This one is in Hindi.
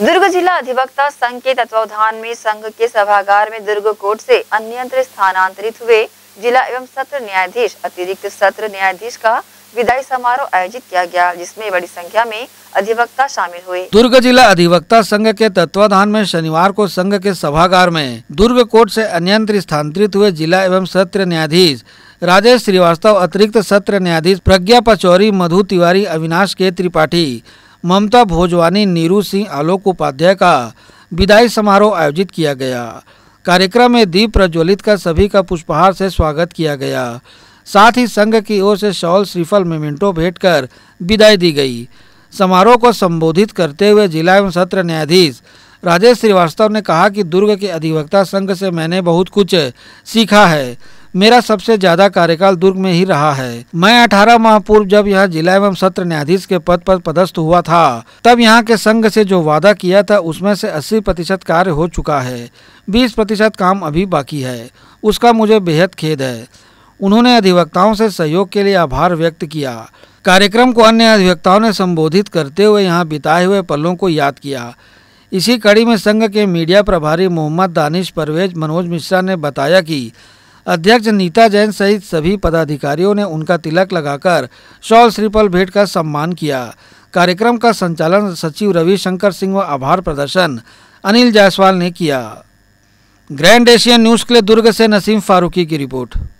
दुर्ग जिला अधिवक्ता संघ के तत्वावधान में संघ के सभागार में दुर्ग कोर्ट से अन्यंत्र स्थानांतरित हुए जिला एवं सत्र न्यायाधीश अतिरिक्त सत्र न्यायाधीश का विदाई समारोह आयोजित किया गया जिसमें बड़ी संख्या में अधिवक्ता शामिल हुए दुर्ग जिला अधिवक्ता संघ के तत्वाधान में शनिवार को संघ के सभागार में दुर्ग कोर्ट ऐसी अन्यंत्र स्थानांतरित हुए जिला एवं सत्र न्यायाधीश राजेश श्रीवास्तव अतिरिक्त सत्र न्यायाधीश प्रज्ञा पचौरी मधु तिवारी अविनाश के त्रिपाठी ममता भोजवानी नीरू सिंह आलोक उपाध्याय का विदाई समारोह आयोजित किया गया कार्यक्रम में दीप प्रज्वलित कर सभी का पुष्पहार से स्वागत किया गया साथ ही संघ की ओर से शॉल श्रीफल मेमेंटो भेंट कर विदाई दी गई समारोह को संबोधित करते हुए जिला एवं सत्र न्यायाधीश राजेश श्रीवास्तव ने कहा कि दुर्ग के अधिवक्ता संघ से मैंने बहुत कुछ सीखा है मेरा सबसे ज्यादा कार्यकाल दुर्ग में ही रहा है मैं अठारह माह पूर्व जब यह जिला एवं सत्र न्यायाधीश के पद पर पदस्थ हुआ था तब यहाँ के संघ से जो वादा किया था उसमें से 80 प्रतिशत कार्य हो चुका है 20 प्रतिशत काम अभी बाकी है उसका मुझे बेहद खेद है उन्होंने अधिवक्ताओं से सहयोग के लिए आभार व्यक्त किया कार्यक्रम को अन्य अधिवक्ताओं ने संबोधित करते हुए यहाँ बिताए हुए पलों को याद किया इसी कड़ी में संघ के मीडिया प्रभारी मोहम्मद दानिश परवेज मनोज मिश्रा ने बताया कि अध्यक्ष नीता जैन सहित सभी पदाधिकारियों ने उनका तिलक लगाकर शॉल श्रीपल भेंट का सम्मान किया कार्यक्रम का संचालन सचिव रविशंकर सिंह व आभार प्रदर्शन अनिल जायसवाल ने किया ग्रैंड एशियन न्यूज के लिए दुर्ग से नसीम फारूकी की रिपोर्ट